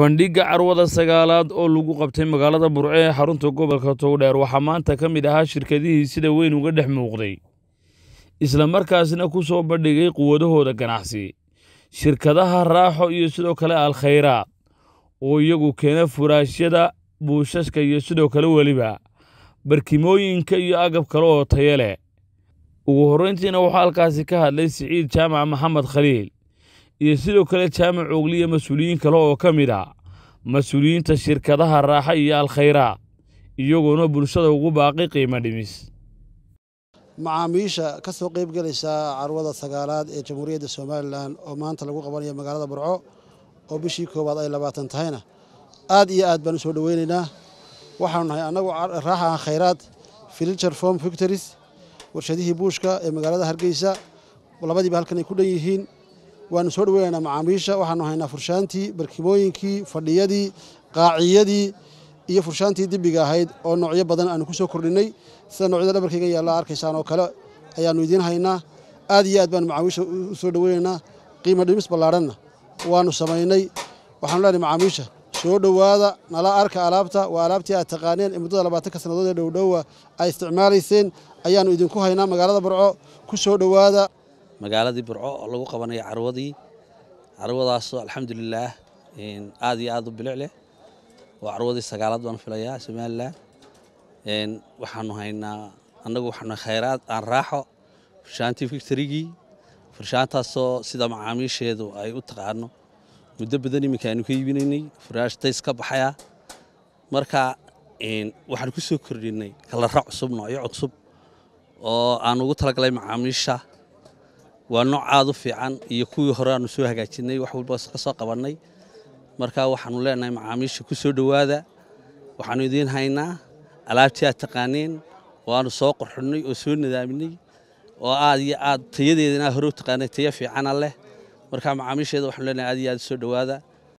bandhigga carwada sagaalaad oo lagu qabtay magaalada burce ee xarunta gobolka towdheer waxaa maanta ka mid ahaa shirkadihii sida weyn uga dhex muuqday islamarkaasna ku soo bandhigay quwadahooda ganacsi shirkadaha raaxo iyo sidoo kale alkhayraad oo iyagu keena furaashyada buushashka iyo sidoo kale weliba barkimooyinka iyo agab kale oo taya leh ugu horrayntiina waxaa halkaasi ka hadlay siciid jaamac maxamed khaliil iyo sidoo kale jaamac oogliya mas-uuliyiin kale oo ka mid ah mas-uuliyiinta shirkadaha raaxa iyo alkhayraa iyagoona bulshada ugu baaqi qiimo dhimis macaamiisha ka soo qayb gelaysaa carwada sagaalaad ee jamhuuriyadda somalilan oo maanta lagu qabanayo magaalada burco oo bishii koowaad ay labaatan tahayna aad iyo aad baan u soo dhoweynaynaa waxaanu nahay annagu raaxa khayraad filichar form victories warshadihii buushka ee magaalada hargeysa labadiiba halkan ay ku dhan yihiin waanu soo dhaweynaynaa macaamiisha waxaanu haynaa furshaantii barkimooyinkii fadhiyadii qaaciyadii iyo furshaantii dibiga ahayd oo noocyo badan aanu kusoo kordhinay sida noocyada dhabarkayga yaalla arkaysaan oo kale ayaanu idiin haynaa aad iyo aad baanu macaamiisha u soo dhaweynaynaa qiimo dhimis ballaadhanna waanu samaynay waxaanu leenahay macaamiisha soo dhowaada nala arka alaabta waa alaabtii aad taqaaneen ee muddada labaatanka sannadood ee dhowdhowa ay isticmaalayseen ayaanu idinku haynaa magaalada barco ku soo dhowaada magaaladii burco oo lagu qabanay carwadii carwadaasoo alxamdulilaah aad iyo aad u bilic leh waa carwadii sagaalaad baan filayaa somalilan waxaanu haynaa annagu waxaanu khayraad aan raaxo furshaantii fictorigii furshaantaasoo sida macaamiisheedu ay u taqaano muddo badan iminka aynu ka iibinaynay furaashtays ka baxaya marka waxaan ku soo kordhinay kalarac cusub noocyo cusub oo aan ugu talagalay macaamiisha waa nooc aada u fiican iyo kuwii hore aanu soo hagaajinay wax walba ka soo qabannay marka waxaanu leenahay macaamiisha ku soo dhowaada waxaanu idiin haynaa alaabtii aad taqaaneen oo aanu soo qorxinnay oo soo nadaaminay oo aad iyo aad tayadeeda inaad hore u taqaanay taya fiicana leh marka macaamiisheeda waxaanu leenahay aad iyo aad u soo dhowaada